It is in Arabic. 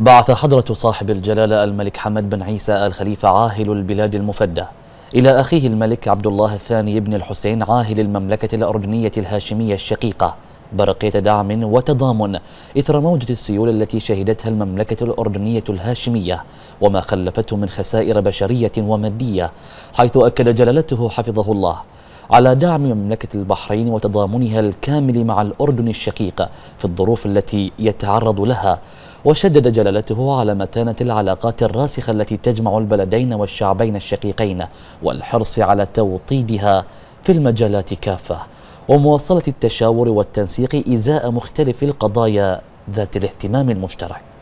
بعث حضرة صاحب الجلالة الملك حمد بن عيسى الخليفة عاهل البلاد المفدى إلى أخيه الملك عبد الله الثاني بن الحسين عاهل المملكة الأردنية الهاشمية الشقيقة برقية دعم وتضامن إثر موجة السيول التي شهدتها المملكة الأردنية الهاشمية وما خلفته من خسائر بشرية ومادية حيث أكد جلالته حفظه الله على دعم مملكة البحرين وتضامنها الكامل مع الأردن الشقيق في الظروف التي يتعرض لها وشدد جلالته على متانة العلاقات الراسخة التي تجمع البلدين والشعبين الشقيقين والحرص على توطيدها في المجالات كافة ومواصلة التشاور والتنسيق إزاء مختلف القضايا ذات الاهتمام المشترك